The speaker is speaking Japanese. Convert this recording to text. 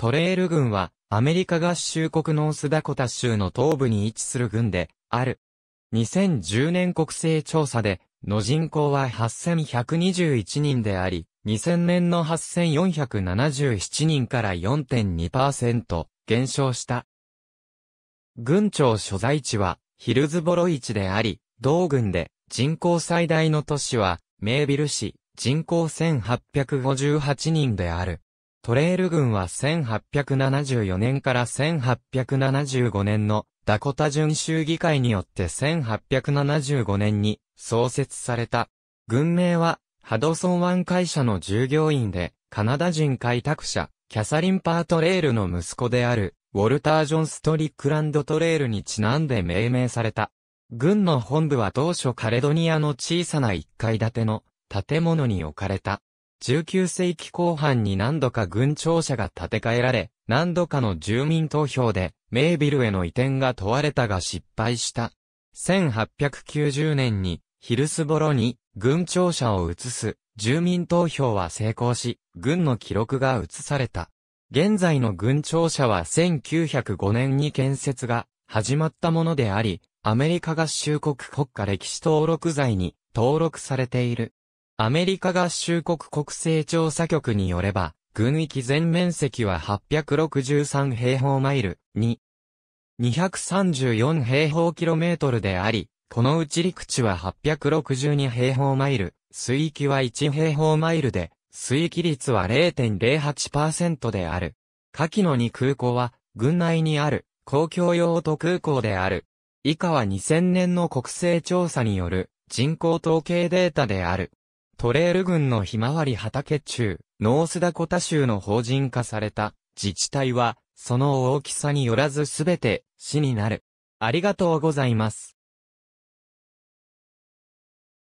トレール軍は、アメリカ合衆国ノースダコタ州の東部に位置する軍で、ある。2010年国勢調査で、の人口は8121人であり、2000年の8477人から4.2%減少した。軍庁所在地はヒルズボロ市であり、同軍で人口最大の都市はメービル市人口1858人である。トレイル軍は1874年から1875年のダコタ巡州議会によって1875年に創設された。軍名はハドソン湾会社の従業員でカナダ人開拓者キャサリン・パートレールの息子であるウォルター・ジョン・ストリックランドトレールにちなんで命名された。軍の本部は当初カレドニアの小さな1階建ての建物に置かれた。19世紀後半に何度か軍庁舎が建て替えられ、何度かの住民投票で、メービルへの移転が問われたが失敗した。1890年に、ヒルスボロに、軍庁舎を移す、住民投票は成功し、軍の記録が移された。現在の軍庁舎は1905年に建設が始まったものであり、アメリカ合衆国国家歴史登録罪に登録されている。アメリカ合衆国国勢調査局によれば、軍域全面積は863平方マイルに、234平方キロメートルであり、このうち陸地は862平方マイル、水域は1平方マイルで、水域率は0.08%である。下記の2空港は、軍内にある、公共用途空港である。以下は2000年の国勢調査による、人口統計データである。トレール群のひまわり畑中、ノースダコタ州の法人化された自治体は、その大きさによらずすべて死になる。ありがとうございます。